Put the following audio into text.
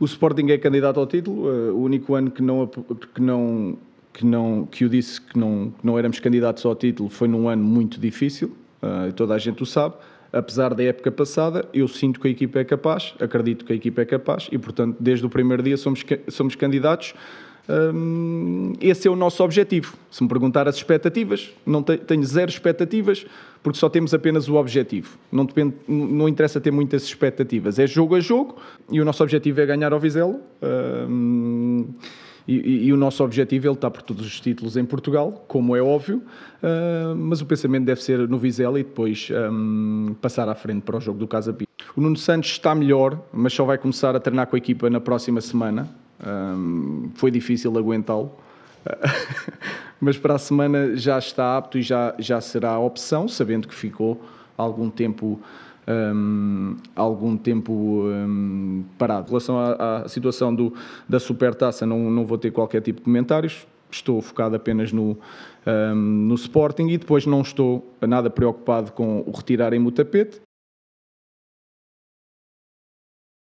O Sporting é candidato ao título, eh, o único ano que não, que não, que não que eu disse que não, que não éramos candidatos ao título foi num ano muito difícil, eh, toda a gente o sabe apesar da época passada, eu sinto que a equipa é capaz, acredito que a equipa é capaz e, portanto, desde o primeiro dia somos, somos candidatos. Hum, esse é o nosso objetivo. Se me perguntar as expectativas, não te, tenho zero expectativas, porque só temos apenas o objetivo. Não, depende, não interessa ter muitas expectativas. É jogo a jogo e o nosso objetivo é ganhar ao Vizela. Hum, e, e, e, o nosso objetivo é lutar por todos os títulos em Portugal, como é óbvio, uh, mas o pensamento deve ser no Vizela e depois um, passar à frente para o jogo do Casa Pia. O Nuno Santos está melhor, mas só vai começar a treinar com a equipa na próxima semana. Um, foi difícil aguentá-lo. mas para a semana já está apto e já, já será a opção, sabendo que ficou algum tempo um, algum tempo um, parado. Em relação à, à, situação do, da supertaça, não, não vou ter qualquer tipo de comentários. Estou focado apenas no, um, no Sporting e depois não estou nada preocupado com o retirarem-me o tapete.